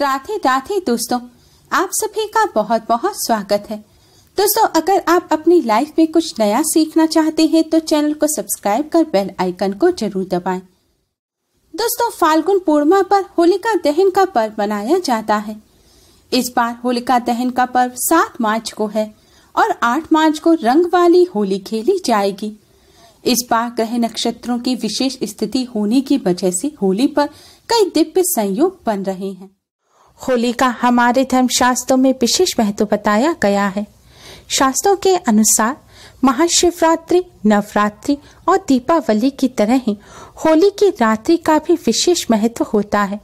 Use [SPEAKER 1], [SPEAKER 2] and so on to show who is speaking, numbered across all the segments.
[SPEAKER 1] राधे राधे दोस्तों आप सभी का बहुत बहुत स्वागत है दोस्तों अगर आप अपनी लाइफ में कुछ नया सीखना चाहते हैं तो चैनल को सब्सक्राइब कर बेल आइकन को जरूर दबाएं। दोस्तों फाल्गुन पूर्णिमा पर होलिका दहन का पर्व मनाया जाता है इस बार होलिका दहन का पर्व सात मार्च को है और आठ मार्च को रंग वाली होली खेली जाएगी इस बार ग्रह नक्षत्रों की विशेष स्थिति होने की वजह से होली पर कई दिव्य संयोग बन रहे हैं होली का हमारे धर्मशास्त्रों में विशेष महत्व बताया गया है शास्त्रों के अनुसार महाशिवरात्रि नवरात्रि और दीपावली की तरह ही होली की रात्रि का भी विशेष महत्व होता है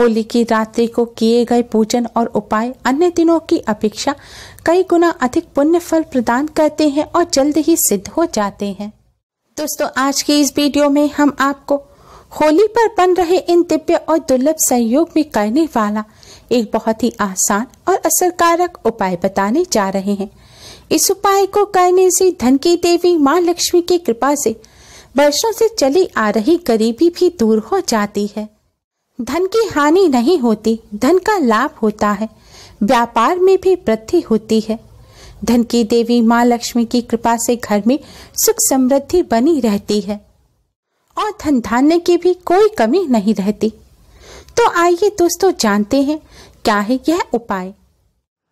[SPEAKER 1] होली की रात्रि को किए गए पूजन और उपाय अन्य दिनों की अपेक्षा कई गुना अधिक पुण्य फल प्रदान करते हैं और जल्द ही सिद्ध हो जाते हैं दोस्तों आज की इस वीडियो में हम आपको होली पर बन रहे इन दिव्य और दुर्लभ संयोग में करने वाला एक बहुत ही आसान और असरकारक उपाय बताने जा रहे हैं इस उपाय को करने से धन की देवी माँ लक्ष्मी की कृपा से वर्षों से चली आ रही गरीबी भी दूर हो जाती है धन की हानि नहीं होती धन का लाभ होता है व्यापार में भी वृद्धि होती है धन की देवी माँ लक्ष्मी की कृपा से घर में सुख समृद्धि बनी रहती है और धन धान्य की भी कोई कमी नहीं रहती तो आइए दोस्तों जानते हैं क्या है यह उपाय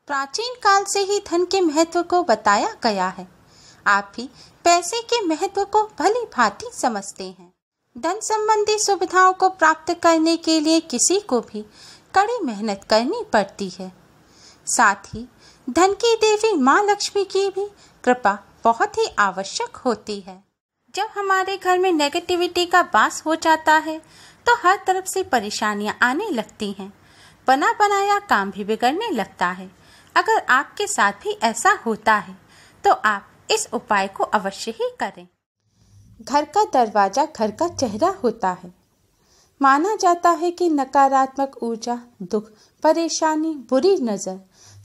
[SPEAKER 1] प्राचीन काल से ही धन के महत्व को बताया गया है आप भी पैसे के महत्व को भली भांति समझते हैं धन संबंधी सुविधाओं को प्राप्त करने के लिए किसी को भी कड़ी मेहनत करनी पड़ती है साथ ही धन की देवी माँ लक्ष्मी की भी कृपा बहुत ही आवश्यक होती है जब हमारे घर में नेगेटिविटी का बास हो जाता है तो हर तरफ से परेशानियां आने लगती हैं बना बनाया काम भी बिगड़ने लगता है अगर आपके साथ भी ऐसा होता है तो आप इस उपाय को अवश्य ही करें घर का दरवाजा घर का चेहरा होता है माना जाता है कि नकारात्मक ऊर्जा दुख परेशानी बुरी नज़र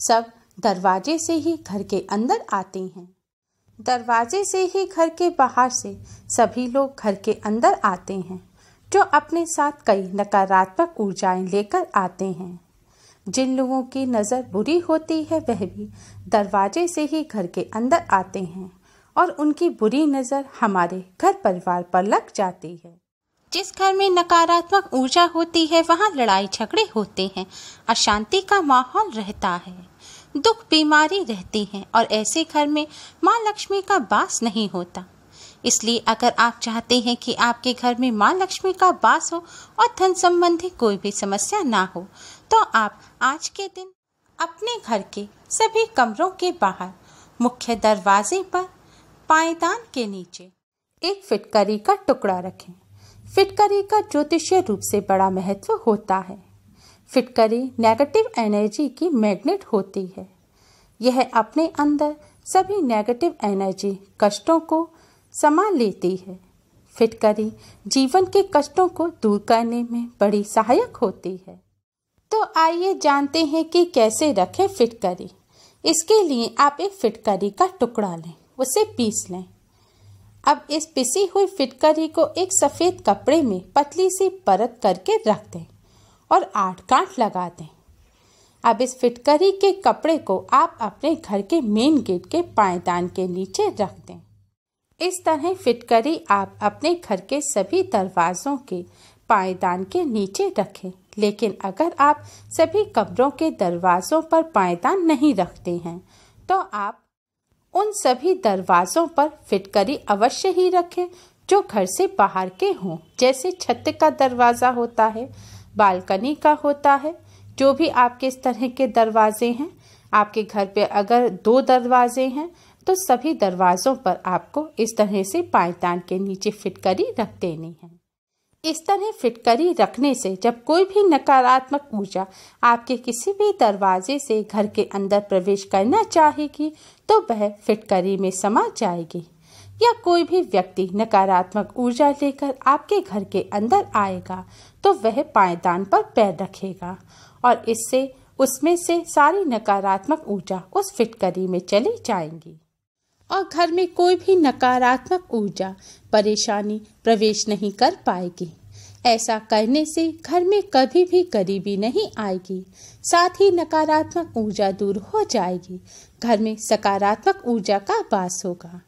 [SPEAKER 1] सब दरवाजे से ही घर के अंदर आती हैं दरवाजे से ही घर के बाहर से सभी लोग घर के अंदर आते हैं जो अपने साथ कई नकारात्मक ऊर्जाएं लेकर आते हैं जिन लोगों की नज़र बुरी होती है वह भी दरवाजे से ही घर के अंदर आते हैं और उनकी बुरी नज़र हमारे घर परिवार पर लग जाती है जिस घर में नकारात्मक ऊर्जा होती है वहाँ लड़ाई झगड़े होते हैं अशांति का माहौल रहता है दुख बीमारी रहती हैं और ऐसे घर में माँ लक्ष्मी का बास नहीं होता इसलिए अगर आप चाहते हैं कि आपके घर में माँ लक्ष्मी का बास हो और धन संबंधी कोई भी समस्या ना हो तो आप आज के दिन अपने घर के सभी कमरों के बाहर मुख्य दरवाजे पर पायदान के नीचे एक फिटकरी का टुकड़ा रखें फिटकरी का ज्योतिषीय रूप से बड़ा महत्व होता है फिटकरी नेगेटिव एनर्जी की मैग्नेट होती है यह अपने अंदर सभी नेगेटिव एनर्जी कष्टों को समा लेती है फिटकरी जीवन के कष्टों को दूर करने में बड़ी सहायक होती है तो आइए जानते हैं कि कैसे रखें फिटकरी इसके लिए आप एक फिटकरी का टुकड़ा लें उसे पीस लें अब इस पिसी हुई फिटकरी को एक सफ़ेद कपड़े में पतली सी परत करके रख दें और आठ कांट लगा दें अब इस फिटकरी के कपड़े को आप अपने घर के मेन गेट के पायदान के नीचे रख दें इस तरह फिटकरी आप अपने घर के सभी दरवाज़ों के पायदान के नीचे रखें लेकिन अगर आप सभी कमरों के दरवाज़ों पर पायदान नहीं रखते हैं तो आप उन सभी दरवाज़ों पर फिटकरी अवश्य ही रखें जो घर से बाहर के हों जैसे छत का दरवाज़ा होता है बालकनी का होता है जो भी आपके इस तरह के दरवाजे हैं आपके घर पे अगर दो दरवाजे हैं तो सभी दरवाज़ों पर आपको इस तरह से पायदान के नीचे फिटकरी रख देनी है इस तरह फिटकरी रखने से जब कोई भी नकारात्मक ऊर्जा आपके किसी भी दरवाजे से घर के अंदर प्रवेश करना चाहेगी तो वह फिटकरी में समा जाएगी या कोई भी व्यक्ति नकारात्मक ऊर्जा लेकर आपके घर के अंदर आएगा तो वह पायदान पर पैर रखेगा और इससे उसमें से सारी नकारात्मक ऊर्जा उस फिटकरी में चली जाएंगी और घर में कोई भी नकारात्मक ऊर्जा परेशानी प्रवेश नहीं कर पाएगी ऐसा करने से घर में कभी भी गरीबी नहीं आएगी साथ ही नकारात्मक ऊर्जा दूर हो जाएगी घर में सकारात्मक ऊर्जा का वास होगा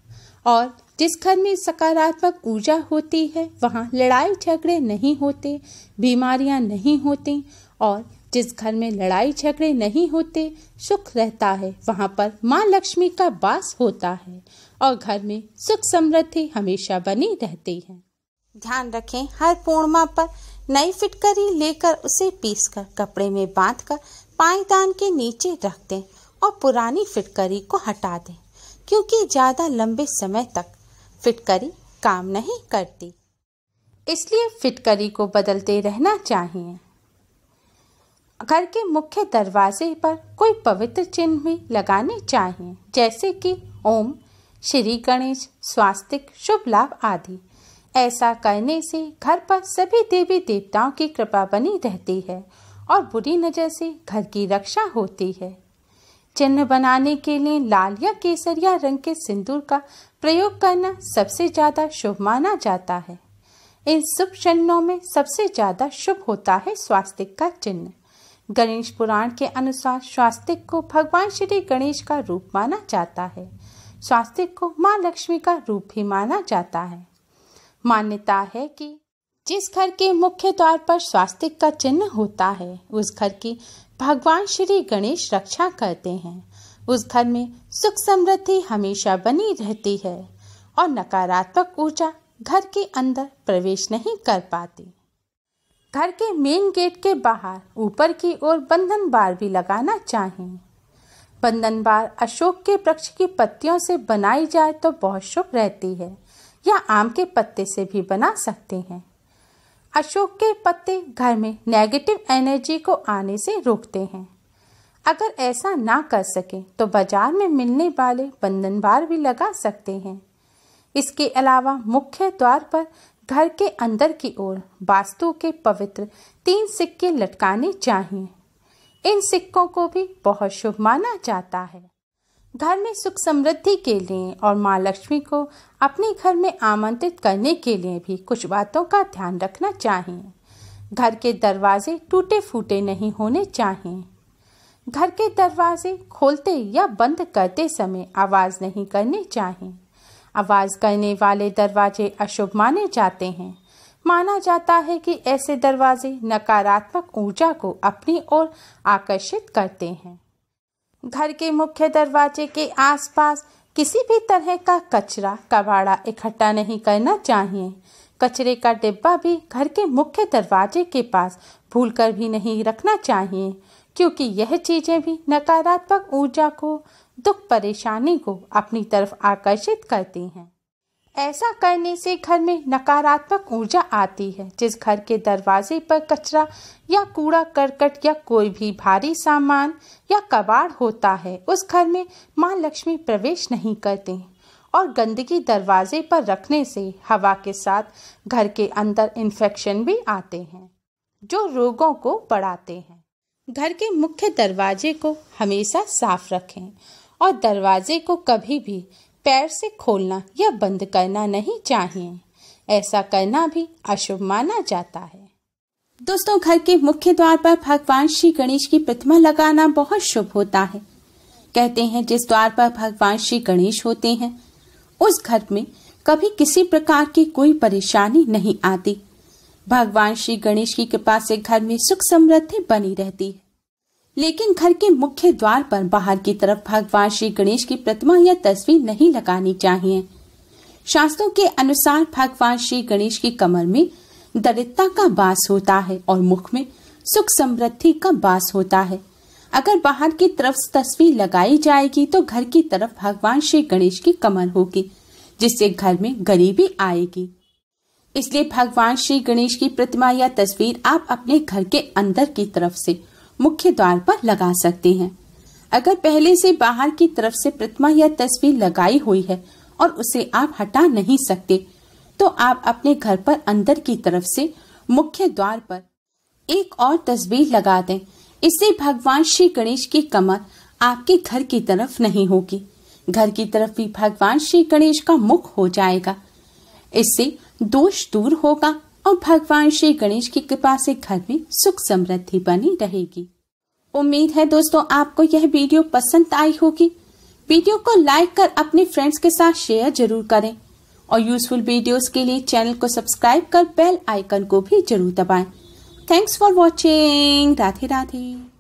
[SPEAKER 1] और जिस घर में सकारात्मक ऊर्जा होती है वहाँ लड़ाई झगड़े नहीं होते बीमारियाँ नहीं होती और जिस घर में लड़ाई झगड़े नहीं होते सुख रहता है वहाँ पर माँ लक्ष्मी का वास होता है और घर में सुख समृद्धि हमेशा बनी रहती है ध्यान रखें हर पूर्णिमा पर नई फिटकरी लेकर उसे पीसकर कपड़े में बांधकर पाएदान के नीचे रख दें और पुरानी फिटकरी को हटा दें क्योंकि ज़्यादा लंबे समय तक फिटकरी काम नहीं करती इसलिए फिटकरी को बदलते रहना चाहिए घर के मुख्य दरवाजे पर कोई पवित्र चिन्ह भी लगाने चाहिए जैसे कि ओम श्री गणेश स्वास्तिक शुभ लाभ आदि ऐसा करने से घर पर सभी देवी देवताओं की कृपा बनी रहती है और बुरी नज़र से घर की रक्षा होती है चिन्ह बनाने के लिए लाल या केसरिया रंग के सिंदूर का प्रयोग करना सबसे ज्यादा शुभ माना जाता है इन शुभ चिन्हों में सबसे ज्यादा शुभ होता है स्वास्तिक का चिन्ह गणेश पुराण के अनुसार स्वास्तिक को भगवान श्री गणेश का रूप माना जाता है स्वास्तिक को माँ लक्ष्मी का रूप भी माना जाता है मान्यता है कि जिस घर के मुख्य द्वार पर स्वास्तिक का चिन्ह होता है उस घर की भगवान श्री गणेश रक्षा करते हैं उस घर में सुख समृद्धि हमेशा बनी रहती है और नकारात्मक ऊर्जा घर के अंदर प्रवेश नहीं कर पाती घर के मेन गेट के बाहर ऊपर की ओर बंधन बार भी लगाना चाहें बंधन बार अशोक के वृक्ष की पत्तियों से बनाई जाए तो बहुत शुभ रहती है या आम के पत्ते से भी बना सकते हैं अशोक के पत्ते घर में नेगेटिव एनर्जी को आने से रोकते हैं अगर ऐसा ना कर सके तो बाजार में मिलने वाले बंधनवार भी लगा सकते हैं इसके अलावा मुख्य द्वार पर घर के अंदर की ओर वास्तु के पवित्र तीन सिक्के लटकाने चाहिए इन सिक्कों को भी बहुत शुभ माना जाता है घर में सुख समृद्धि के लिए और माँ लक्ष्मी को अपने घर में आमंत्रित करने के लिए भी कुछ बातों का ध्यान रखना चाहिए घर के दरवाजे टूटे फूटे नहीं होने चाहिए घर के दरवाजे खोलते या बंद करते समय आवाज़ नहीं करनी चाहिए आवाज़ करने वाले दरवाजे अशुभ माने जाते हैं माना जाता है कि ऐसे दरवाजे नकारात्मक ऊर्जा को अपनी ओर आकर्षित करते हैं घर के मुख्य दरवाजे के आसपास किसी भी तरह का कचरा कबाड़ा इकट्ठा नहीं करना चाहिए कचरे का डिब्बा भी घर के मुख्य दरवाजे के पास भूलकर भी नहीं रखना चाहिए क्योंकि यह चीज़ें भी नकारात्मक ऊर्जा को दुख परेशानी को अपनी तरफ आकर्षित करती हैं ऐसा करने से घर में नकारात्मक ऊर्जा आती है जिस घर के दरवाजे पर कचरा या कूड़ा करकट या कोई भी भारी सामान या कबाड़ होता है उस घर में माँ लक्ष्मी प्रवेश नहीं करते और गंदगी दरवाजे पर रखने से हवा के साथ घर के अंदर इन्फेक्शन भी आते हैं जो रोगों को बढ़ाते हैं घर के मुख्य दरवाजे को हमेशा साफ रखें और दरवाजे को कभी भी पैर से खोलना या बंद करना नहीं चाहिए ऐसा करना भी अशुभ माना जाता है दोस्तों घर के मुख्य द्वार पर भगवान श्री गणेश की प्रतिमा लगाना बहुत शुभ होता है कहते हैं जिस द्वार पर भगवान श्री गणेश होते हैं उस घर में कभी किसी प्रकार की कोई परेशानी नहीं आती भगवान श्री गणेश की कृपा से घर में सुख समृद्धि बनी रहती है लेकिन घर के मुख्य द्वार पर बाहर की तरफ भगवान श्री गणेश की प्रतिमा या तस्वीर नहीं लगानी चाहिए शास्त्रों के अनुसार भगवान श्री गणेश की कमर में दरिद्रता का बास होता है और मुख में सुख समृद्धि का बास होता है अगर बाहर की तरफ तस्वीर लगाई जाएगी तो घर की तरफ भगवान श्री गणेश की कमर होगी जिससे घर में गरीबी आएगी इसलिए भगवान श्री गणेश की प्रतिमा या तस्वीर आप अपने घर के अंदर की तरफ से मुख्य द्वार पर लगा सकते हैं अगर पहले से बाहर की तरफ से प्रतिमा या तस्वीर लगाई हुई है और उसे आप हटा नहीं सकते तो आप अपने घर पर अंदर की तरफ से मुख्य द्वार पर एक और तस्वीर लगा दें इससे भगवान श्री गणेश की कमर आपके घर की तरफ नहीं होगी घर की तरफ भी भगवान श्री गणेश का मुख हो जाएगा इससे दोष दूर होगा और भगवान श्री गणेश की कृपा से घर में सुख समृद्धि बनी रहेगी उम्मीद है दोस्तों आपको यह वीडियो पसंद आई होगी वीडियो को लाइक कर अपने फ्रेंड्स के साथ शेयर जरूर करें और यूजफुल वीडियोस के लिए चैनल को सब्सक्राइब कर बेल आइकन को भी जरूर दबाएं। Thanks for watching Radhe Radhe